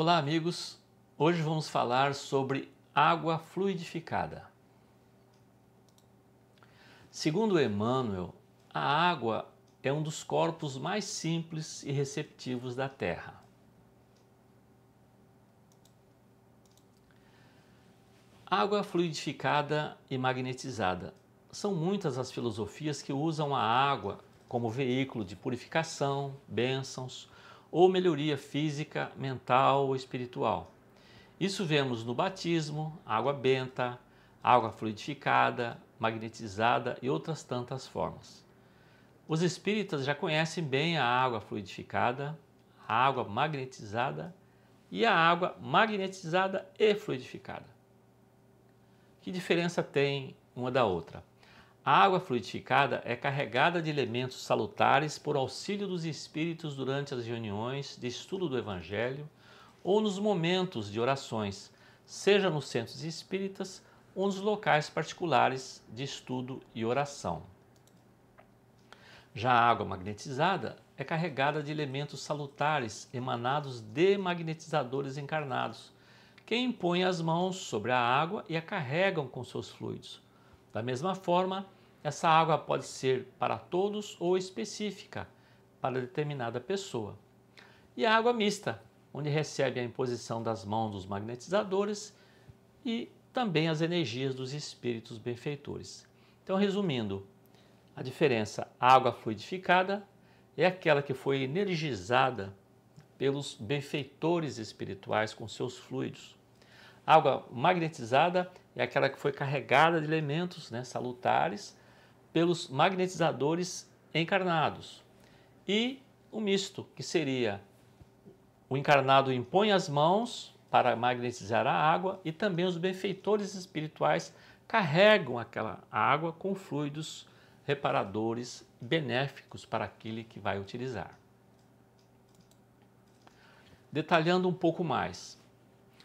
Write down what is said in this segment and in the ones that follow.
Olá, amigos! Hoje vamos falar sobre água fluidificada. Segundo Emmanuel, a água é um dos corpos mais simples e receptivos da Terra. Água fluidificada e magnetizada. São muitas as filosofias que usam a água como veículo de purificação, bênçãos, ou melhoria física, mental ou espiritual. Isso vemos no batismo, água benta, água fluidificada, magnetizada e outras tantas formas. Os espíritas já conhecem bem a água fluidificada, a água magnetizada e a água magnetizada e fluidificada. Que diferença tem uma da outra? A água fluidificada é carregada de elementos salutares por auxílio dos espíritos durante as reuniões de estudo do Evangelho ou nos momentos de orações, seja nos centros espíritas ou nos locais particulares de estudo e oração. Já a água magnetizada é carregada de elementos salutares emanados de magnetizadores encarnados, que impõem as mãos sobre a água e a carregam com seus fluidos da mesma forma, essa água pode ser para todos ou específica para determinada pessoa. E a água mista, onde recebe a imposição das mãos dos magnetizadores e também as energias dos espíritos benfeitores. Então, resumindo, a diferença: a água fluidificada é aquela que foi energizada pelos benfeitores espirituais com seus fluidos. Água magnetizada é aquela que foi carregada de elementos né, salutares pelos magnetizadores encarnados. E o misto, que seria o encarnado impõe as mãos para magnetizar a água e também os benfeitores espirituais carregam aquela água com fluidos reparadores benéficos para aquele que vai utilizar. Detalhando um pouco mais.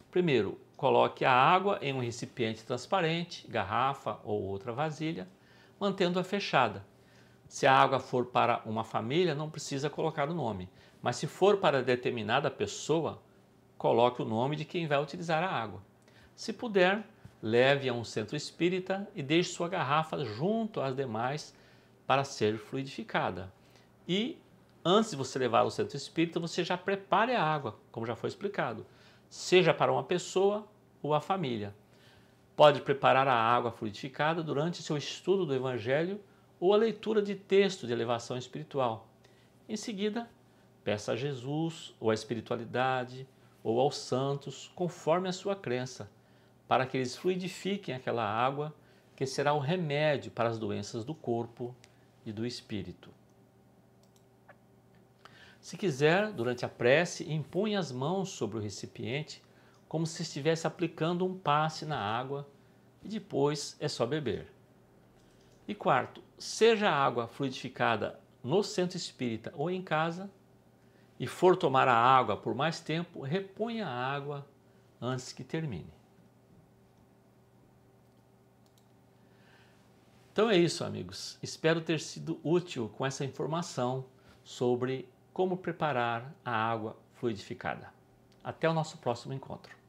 Primeiro, Coloque a água em um recipiente transparente, garrafa ou outra vasilha, mantendo-a fechada. Se a água for para uma família, não precisa colocar o nome, mas se for para determinada pessoa, coloque o nome de quem vai utilizar a água. Se puder, leve a um centro espírita e deixe sua garrafa junto às demais para ser fluidificada. E antes de você levar ao centro espírita, você já prepare a água, como já foi explicado, seja para uma pessoa ou a família. Pode preparar a água fluidificada durante seu estudo do Evangelho ou a leitura de texto de elevação espiritual. Em seguida, peça a Jesus ou à espiritualidade ou aos santos, conforme a sua crença, para que eles fluidifiquem aquela água que será o remédio para as doenças do corpo e do espírito. Se quiser, durante a prece, impunha as mãos sobre o recipiente como se estivesse aplicando um passe na água e depois é só beber. E quarto, seja a água fluidificada no centro espírita ou em casa e for tomar a água por mais tempo, reponha a água antes que termine. Então é isso, amigos. Espero ter sido útil com essa informação sobre como preparar a água fluidificada. Até o nosso próximo encontro.